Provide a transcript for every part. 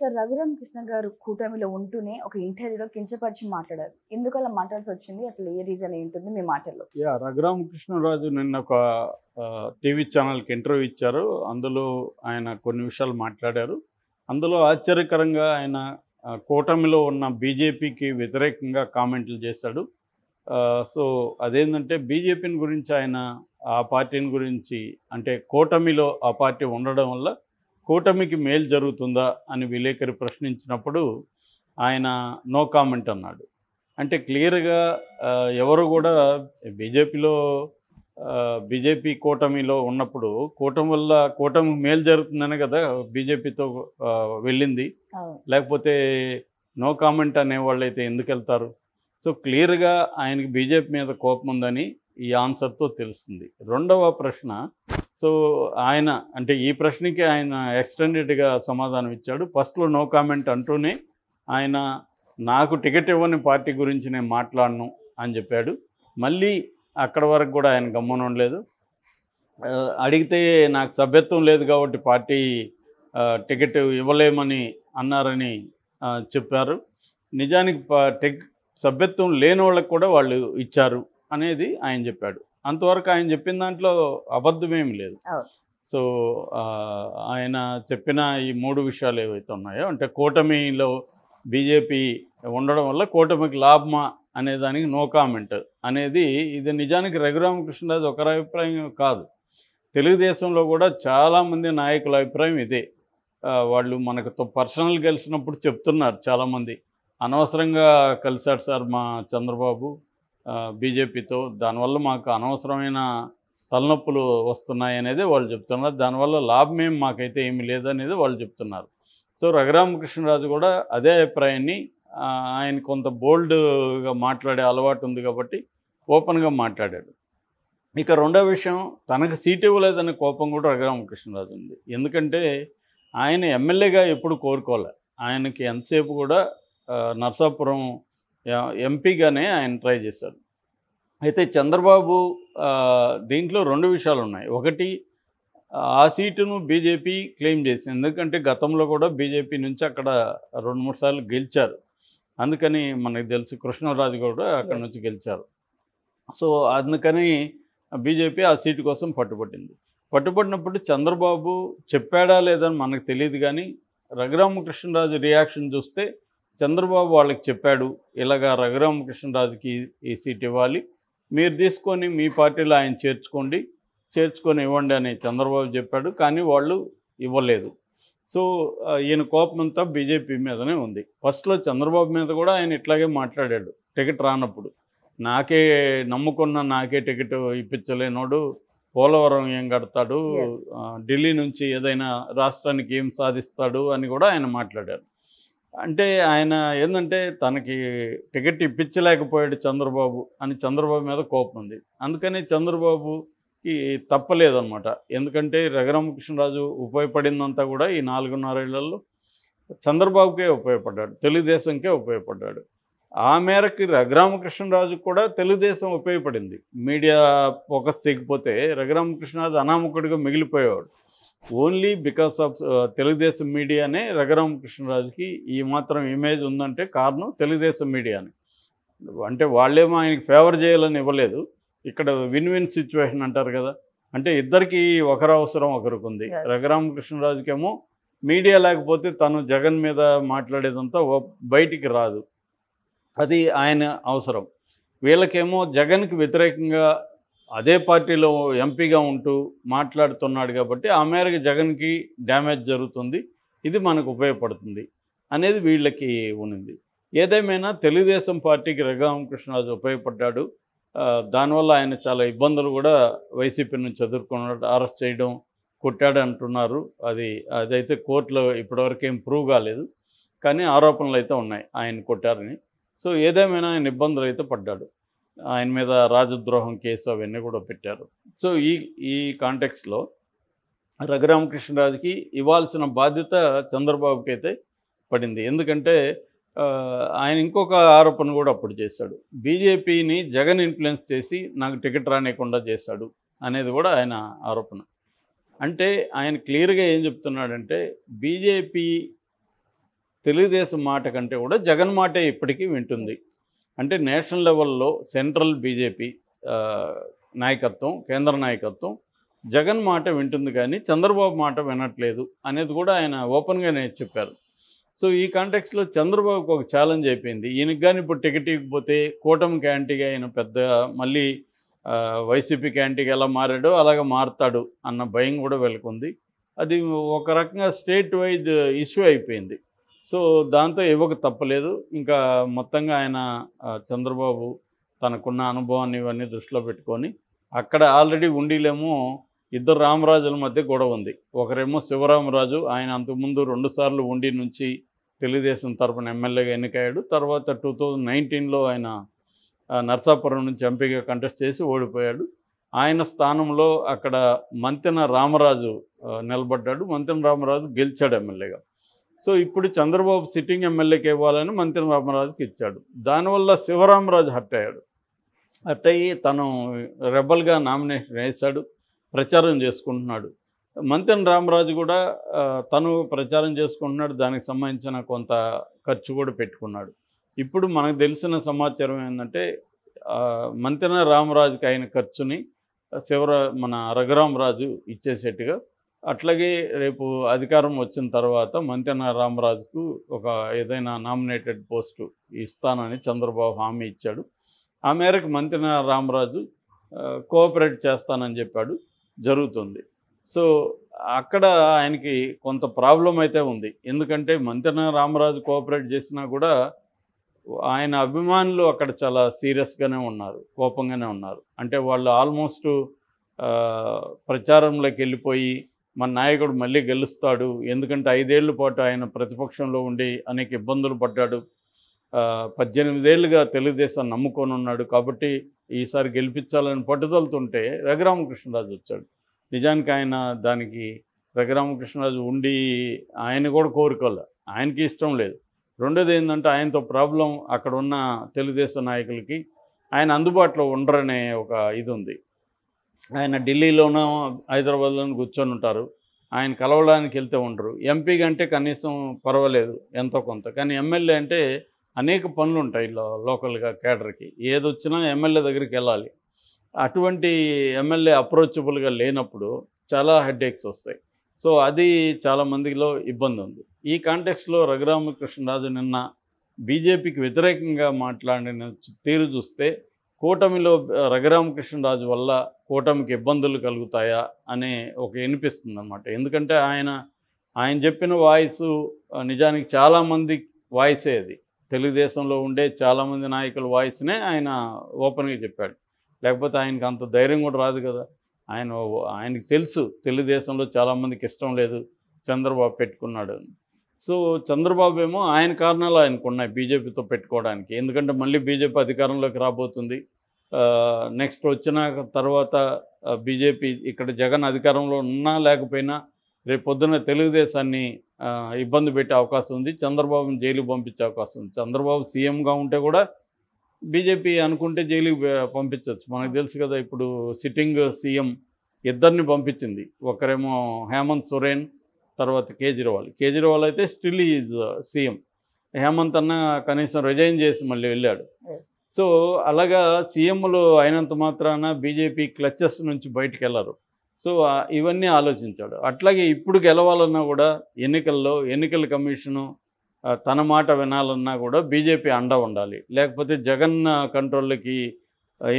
sir Raghurama Krishna గారు కూటమిలో ఉంటూనే ఒక ఇంటర్వ్యూలో కించపరిచి మాట్లాడారు ఎందుకు అలా మాట్లాడాల్సి వచ్చింది అసలు ఏ రీజన్ ఏంటుంది మీ మాటల్లో యా రఘురామకృష్ణరాజు నిన్న ఒక టీవీ ఛానల్కి ఇంటర్వ్యూ ఇచ్చారు అందులో ఆయన కొన్ని విషయాలు మాట్లాడారు అందులో ఆశ్చర్యకరంగా ఆయన కూటమిలో ఉన్న బీజేపీకి వ్యతిరేకంగా కామెంట్లు చేశాడు సో అదేంటంటే బీజేపీని గురించి ఆయన ఆ పార్టీని గురించి అంటే కూటమిలో ఆ పార్టీ ఉండడం వల్ల కూటమికి మేలు జరుగుతుందా అని విలేకరి ప్రశ్నించినప్పుడు ఆయన నో కామెంట్ అన్నాడు అంటే క్లియర్గా ఎవరు కూడా బీజేపీలో బీజేపీ కూటమిలో ఉన్నప్పుడు కూటమి వల్ల కూటమి మేలు జరుగుతుందనే కదా బీజేపీతో వెళ్ళింది లేకపోతే నో కామెంట్ అనే వాళ్ళైతే ఎందుకు వెళ్తారు సో క్లియర్గా ఆయనకి బీజేపీ మీద కోపం ఉందని ఈ ఆన్సర్తో తెలుస్తుంది రెండవ ప్రశ్న సో ఆయన అంటే ఈ ప్రశ్నకి ఆయన ఎక్స్టెండెడ్గా సమాధానం ఇచ్చాడు ఫస్ట్లో నో కామెంట్ అంటూనే ఆయన నాకు టికెట్ ఇవ్వని పార్టీ గురించి నేను మాట్లాడను అని చెప్పాడు మళ్ళీ అక్కడ వరకు కూడా ఆయన గమ్మనం లేదు అడిగితే నాకు సభ్యత్వం లేదు కాబట్టి పార్టీ టికెట్ ఇవ్వలేమని అన్నారని చెప్పారు నిజానికి టెక్ సభ్యత్వం లేని వాళ్ళకు కూడా వాళ్ళు ఇచ్చారు అనేది ఆయన చెప్పాడు అంతవరకు ఆయన చెప్పిన దాంట్లో అబద్ధమేమి లేదు సో ఆయన చెప్పిన ఈ మూడు విషయాలు ఏవైతే ఉన్నాయో అంటే కూటమిలో బీజేపీ ఉండడం వల్ల కూటమికి లాభమా అనే దానికి నో కామెంట్ అనేది ఇది నిజానికి రఘురామకృష్ణరాజు ఒకరి అభిప్రాయం కాదు తెలుగుదేశంలో కూడా చాలామంది నాయకుల అభిప్రాయం ఇదే వాళ్ళు మనకు పర్సనల్ కలిసినప్పుడు చెప్తున్నారు చాలామంది అనవసరంగా కలిశాడు సార్ మా చంద్రబాబు బీజేపీతో దానివల్ల మాకు అనవసరమైన తలనొప్పులు వస్తున్నాయి అనేది వాళ్ళు చెప్తున్నారు దానివల్ల లాభం ఏం మాకైతే ఏమి లేదనేది వాళ్ళు చెప్తున్నారు సో రఘురామకృష్ణరాజు కూడా అదే అభిప్రాయాన్ని ఆయన కొంత బోల్డ్గా మాట్లాడే అలవాటు ఉంది కాబట్టి ఓపెన్గా మాట్లాడాడు ఇక రెండో విషయం తనకు సీట్ ఇవ్వలేదనే కోపం కూడా రఘురామకృష్ణరాజు ఉంది ఎందుకంటే ఆయన ఎమ్మెల్యేగా ఎప్పుడు కోరుకోలే ఆయనకి ఎంతసేపు కూడా నర్సాపురం ఎంపీగానే ఆయన ట్రై చేశాడు అయితే చంద్రబాబు దీంట్లో రెండు విషయాలు ఉన్నాయి ఒకటి ఆ సీటును బీజేపీ క్లెయిమ్ చేసింది ఎందుకంటే గతంలో కూడా బీజేపీ నుంచి అక్కడ రెండు మూడు సార్లు గెలిచారు అందుకని మనకు తెలుసు కృష్ణరాజు కూడా అక్కడ నుంచి గెలిచారు సో అందుకని బీజేపీ ఆ సీటు కోసం పట్టుబట్టింది పట్టుబడినప్పుడు చంద్రబాబు చెప్పాడా లేదని మనకు తెలియదు కానీ రఘురామకృష్ణరాజు రియాక్షన్ చూస్తే చంద్రబాబు వాళ్ళకి చెప్పాడు ఇలాగా రఘురామకృష్ణరాజుకి ఈ సీట్ ఇవ్వాలి మీరు తీసుకొని మీ పార్టీలో ఆయన చేర్చుకోండి చేర్చుకొని ఇవ్వండి అని చంద్రబాబు చెప్పాడు కానీ వాళ్ళు ఇవ్వలేదు సో ఈయన కోపమంతా బీజేపీ మీదనే ఉంది ఫస్ట్లో చంద్రబాబు మీద కూడా ఆయన ఇట్లాగే మాట్లాడాడు టికెట్ రానప్పుడు నాకే నమ్ముకున్న నాకే టికెట్ ఇప్పించలేనోడు పోలవరం ఏం కడతాడు ఢిల్లీ నుంచి ఏదైనా రాష్ట్రానికి ఏం సాధిస్తాడు అని కూడా ఆయన మాట్లాడారు అంటే ఆయన ఏంటంటే తనకి టికెట్ ఇప్పించలేకపోయాడు చంద్రబాబు అని చంద్రబాబు మీద కోపం ఉంది అందుకని చంద్రబాబుకి తప్పలేదన్నమాట ఎందుకంటే రఘురామకృష్ణరాజు ఉపయోగపడిందంతా కూడా ఈ నాలుగున్నరేళ్లలో చంద్రబాబుకే ఉపయోగపడ్డాడు తెలుగుదేశంకే ఉపయోగపడ్డాడు ఆ మేరకు రఘురామకృష్ణరాజు కూడా తెలుగుదేశం ఉపయోగపడింది మీడియా ఫోకస్ తీకపోతే రఘురామకృష్ణరాజు అనామకుడిగా మిగిలిపోయేవాడు ఓన్లీ బికాస్ ఆఫ్ తెలుగుదేశం మీడియానే రఘురామకృష్ణరాజుకి ఈ మాత్రం ఇమేజ్ ఉందంటే కారణం తెలుగుదేశం మీడియానే అంటే వాళ్ళేమో ఆయనకి ఫేవర్ చేయాలని ఇవ్వలేదు ఇక్కడ విన్ విన్ సిచ్యువేషన్ అంటారు కదా అంటే ఇద్దరికి ఒకరు అవసరం ఒకరికి ఉంది రఘురామకృష్ణరాజుకేమో మీడియా లేకపోతే తను జగన్ మీద మాట్లాడేదంతా బయటికి రాదు అది ఆయన అవసరం వీళ్ళకేమో జగన్కి వ్యతిరేకంగా అదే పార్టీలో ఎంపీగా ఉంటూ మాట్లాడుతున్నాడు కాబట్టి ఆ మేరకు జగన్కి డ్యామేజ్ జరుగుతుంది ఇది మనకు ఉపయోగపడుతుంది అనేది వీళ్ళకి ఉన్నింది ఏదేమైనా తెలుగుదేశం పార్టీకి రఘురామకృష్ణరాజు ఉపయోగపడ్డాడు దానివల్ల ఆయన చాలా ఇబ్బందులు కూడా వైసీపీ నుంచి ఎదుర్కొన్నాడు అరెస్ట్ చేయడం కొట్టాడు అంటున్నారు అది అదైతే కోర్టులో ఇప్పటివరకు ఏం ప్రూవ్ కాలేదు కానీ ఆరోపణలు అయితే ఉన్నాయి ఆయన కొట్టారని సో ఏదేమైనా ఆయన ఇబ్బందులు అయితే పడ్డాడు ఆయన మీద రాజద్రోహం కేసు అవన్నీ కూడా పెట్టారు సో ఈ ఈ కాంటెక్స్లో రఘురామకృష్ణరాజుకి ఇవ్వాల్సిన బాధ్యత చంద్రబాబుకి అయితే పడింది ఎందుకంటే ఆయన ఇంకొక ఆరోపణ కూడా అప్పుడు చేశాడు బీజేపీని జగన్ ఇన్ఫ్లుయెన్స్ చేసి నాకు టికెట్ రానియకుండా చేశాడు అనేది కూడా ఆయన ఆరోపణ అంటే ఆయన క్లియర్గా ఏం చెప్తున్నాడంటే బీజేపీ తెలుగుదేశం మాట కంటే కూడా జగన్ మాటే ఇప్పటికీ వింటుంది అంటే నేషనల్ లెవెల్లో సెంట్రల్ బీజేపీ నాయకత్వం కేంద్ర నాయకత్వం జగన్ మాట వింటుంది కానీ చంద్రబాబు మాట వినట్లేదు అనేది కూడా ఆయన ఓపెన్గానే చెప్పారు సో ఈ కాంటెక్స్లో చంద్రబాబుకు ఒక ఛాలెంజ్ అయిపోయింది ఈయనకు కానీ ఇప్పుడు టికెట్ ఇవ్వకపోతే కూటమి క్యాంటీగా ఆయన పెద్ద మళ్ళీ వైసీపీ క్యాంటీగా ఎలా మారాడో అలాగే మారుతాడు అన్న భయం కూడా వెలుకుంది అది ఒక రకంగా స్టేట్ వైజ్ ఇష్యూ అయిపోయింది సో దాంతో ఇవ్వక తప్పలేదు ఇంకా మొత్తంగా ఆయన చంద్రబాబు తనకున్న అనుభవాన్ని ఇవన్నీ దృష్టిలో పెట్టుకొని అక్కడ ఆల్రెడీ ఉండిలేమో ఇద్దరు రామరాజుల మధ్య గొడవ ఉంది ఒకరేమో శివరామరాజు ఆయన అంతకుముందు రెండుసార్లు ఉండి నుంచి తెలుగుదేశం తరఫున ఎమ్మెల్యేగా ఎన్నికయ్యాడు తర్వాత టూ థౌజండ్ నైన్టీన్లో ఆయన నర్సాపురం నుంచి ఎంపీగా కంటెస్ట్ చేసి ఓడిపోయాడు ఆయన స్థానంలో అక్కడ మంతెన రామరాజు నిలబడ్డాడు మంతెన రామరాజు గెలిచాడు ఎమ్మెల్యేగా సో ఇప్పుడు చంద్రబాబు సిట్టింగ్ ఎమ్మెల్యేకి ఇవ్వాలని మంత్రి రామరాజుకి ఇచ్చాడు దానివల్ల శివరామరాజు హర్ట్ అయ్యాడు హర్ట్ అయ్యి తను రెబల్గా నామినేషన్ వేశాడు ప్రచారం చేసుకుంటున్నాడు మంతెన రామరాజు కూడా తను ప్రచారం చేసుకుంటున్నాడు దానికి సంబంధించిన కొంత ఖర్చు కూడా పెట్టుకున్నాడు ఇప్పుడు మనకు తెలిసిన సమాచారం ఏంటంటే మంతెన రామరాజుకి అయిన ఖర్చుని శివరా మన రఘురామరాజు ఇచ్చేసేట్టుగా అట్లాగే రేపు అధికారం వచ్చిన తర్వాత మంతెన రామరాజుకు ఒక ఏదైనా నామినేటెడ్ పోస్టు ఇస్తానని చంద్రబాబు హామీ ఇచ్చాడు ఆ మేరకు మంతెన రామరాజు కోఆపరేట్ చేస్తానని చెప్పాడు జరుగుతుంది సో అక్కడ ఆయనకి కొంత ప్రాబ్లం అయితే ఉంది ఎందుకంటే మంతెన రామరాజు కోఆపరేట్ చేసినా కూడా ఆయన అభిమానులు అక్కడ చాలా సీరియస్గానే ఉన్నారు కోపంగానే ఉన్నారు అంటే వాళ్ళు ఆల్మోస్ట్ ప్రచారంలోకి వెళ్ళిపోయి మన నాయకుడు మళ్ళీ గెలుస్తాడు ఎందుకంటే ఐదేళ్ల పాటు ఆయన ప్రతిపక్షంలో ఉండి అనేక ఇబ్బందులు పడ్డాడు పద్దెనిమిదేళ్లుగా తెలుగుదేశం నమ్ముకొని ఉన్నాడు కాబట్టి ఈసారి గెలిపించాలని పట్టుదలతుంటే రఘురామకృష్ణరాజు వచ్చాడు నిజానికి ఆయన దానికి రఘురామకృష్ణరాజు ఉండి ఆయన కూడా కోరుకోవాలి ఆయనకి ఇష్టం లేదు రెండోది ఏంటంటే ఆయనతో ప్రాబ్లం అక్కడ ఉన్న తెలుగుదేశం నాయకులకి ఆయన అందుబాటులో ఉండరనే ఒక ఇది ఉంది ఆయన ఢిల్లీలోనూ హైదరాబాద్లోనూ కూర్చొని ఉంటారు ఆయన కలవడానికి వెళ్తే ఉండరు ఎంపీ కంటే కనీసం పర్వాలేదు ఎంతో కొంత కానీ ఎమ్మెల్యే అంటే అనేక పనులు ఉంటాయి లోకల్గా కేడర్కి ఏది వచ్చినా ఎమ్మెల్యే దగ్గరికి వెళ్ళాలి అటువంటి ఎమ్మెల్యే అప్రోచబుల్గా లేనప్పుడు చాలా హెడ్ఏక్స్ వస్తాయి సో అది చాలామందిలో ఇబ్బంది ఉంది ఈ కాంటెక్స్లో రఘురామకృష్ణరాజు నిన్న బీజేపీకి వ్యతిరేకంగా మాట్లాడిన తీరు చూస్తే కూటమిలో రఘురామకృష్ణరాజు వల్ల కూటమికి ఇబ్బందులు కలుగుతాయా అనే ఒక వినిపిస్తుంది అనమాట ఎందుకంటే ఆయన ఆయన చెప్పిన వాయిస్ నిజానికి చాలామంది వాయిసే అది తెలుగుదేశంలో ఉండే చాలామంది నాయకుల వాయిస్నే ఆయన ఓపెన్గా చెప్పాడు లేకపోతే ఆయనకు అంత ధైర్యం కూడా రాదు కదా ఆయన ఆయనకు తెలుసు తెలుగుదేశంలో చాలామందికి ఇష్టం లేదు చంద్రబాబు పెట్టుకున్నాడు అని సో చంద్రబాబు ఏమో ఆయన కారణాలు ఆయనకు ఉన్నాయి బీజేపీతో పెట్టుకోవడానికి ఎందుకంటే మళ్ళీ బీజేపీ అధికారంలోకి రాబోతుంది నెక్స్ట్ వచ్చిన తర్వాత బీజేపీ ఇక్కడ జగన్ అధికారంలో ఉన్నా లేకపోయినా రేపు పొద్దున తెలుగుదేశాన్ని ఇబ్బంది పెట్టే అవకాశం ఉంది చంద్రబాబుని జైలుకు పంపించే అవకాశం ఉంది చంద్రబాబు సీఎంగా ఉంటే కూడా బీజేపీ అనుకుంటే జైలుకి పంపించవచ్చు మనకు తెలుసు కదా ఇప్పుడు సిట్టింగ్ సీఎం ఇద్దరిని పంపించింది ఒకరేమో హేమంత్ సొరేన్ తర్వాత కేజ్రీవాల్ కేజ్రీవాల్ అయితే స్టిల్ ఈజ్ సీఎం హేమంత్ అన్న కనీసం రిజైన్ చేసి మళ్ళీ వెళ్ళాడు సో అలాగా సీఎంలు అయినంత మాత్రాన బీజేపీ క్లచెస్ నుంచి బయటకు వెళ్ళరు సో ఇవన్నీ ఆలోచించాడు అట్లాగే ఇప్పుడు గెలవాలన్నా కూడా ఎన్నికల్లో ఎన్నికల కమిషను తన మాట వినాలన్నా కూడా బీజేపీ అండ ఉండాలి లేకపోతే జగన్ కంట్రోల్కి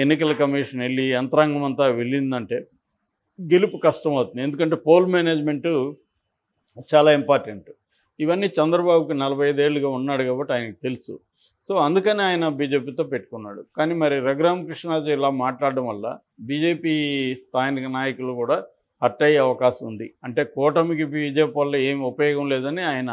ఎన్నికల కమిషన్ వెళ్ళి యంత్రాంగం అంతా వెళ్ళిందంటే గెలుపు కష్టమవుతుంది ఎందుకంటే పోల్ మేనేజ్మెంటు చాలా ఇంపార్టెంట్ ఇవన్నీ చంద్రబాబుకి నలభై ఐదేళ్ళుగా ఉన్నాడు కాబట్టి ఆయనకు తెలుసు సో అందుకని ఆయన బీజేపీతో పెట్టుకున్నాడు కానీ మరి రఘురామకృష్ణాజీ ఇలా మాట్లాడడం వల్ల బీజేపీ స్థానిక నాయకులు కూడా అట్టయ్యే అవకాశం ఉంది అంటే కూటమికి బీజేపీ వల్ల ఏం ఉపయోగం లేదని ఆయన